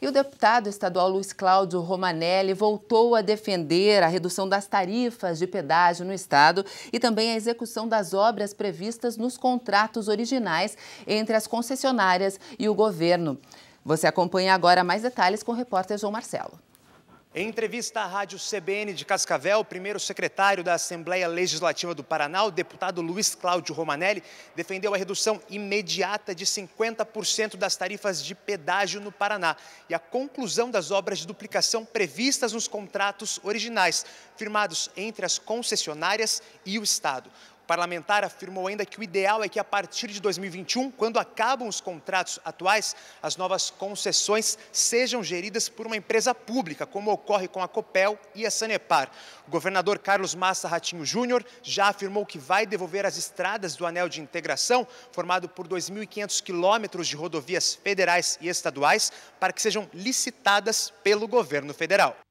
E o deputado estadual Luiz Cláudio Romanelli voltou a defender a redução das tarifas de pedágio no estado e também a execução das obras previstas nos contratos originais entre as concessionárias e o governo. Você acompanha agora mais detalhes com o repórter João Marcelo. Em entrevista à Rádio CBN de Cascavel, o primeiro secretário da Assembleia Legislativa do Paraná, o deputado Luiz Cláudio Romanelli, defendeu a redução imediata de 50% das tarifas de pedágio no Paraná e a conclusão das obras de duplicação previstas nos contratos originais, firmados entre as concessionárias e o Estado parlamentar afirmou ainda que o ideal é que, a partir de 2021, quando acabam os contratos atuais, as novas concessões sejam geridas por uma empresa pública, como ocorre com a Copel e a Sanepar. O governador Carlos Massa Ratinho Júnior já afirmou que vai devolver as estradas do anel de integração, formado por 2.500 quilômetros de rodovias federais e estaduais, para que sejam licitadas pelo governo federal.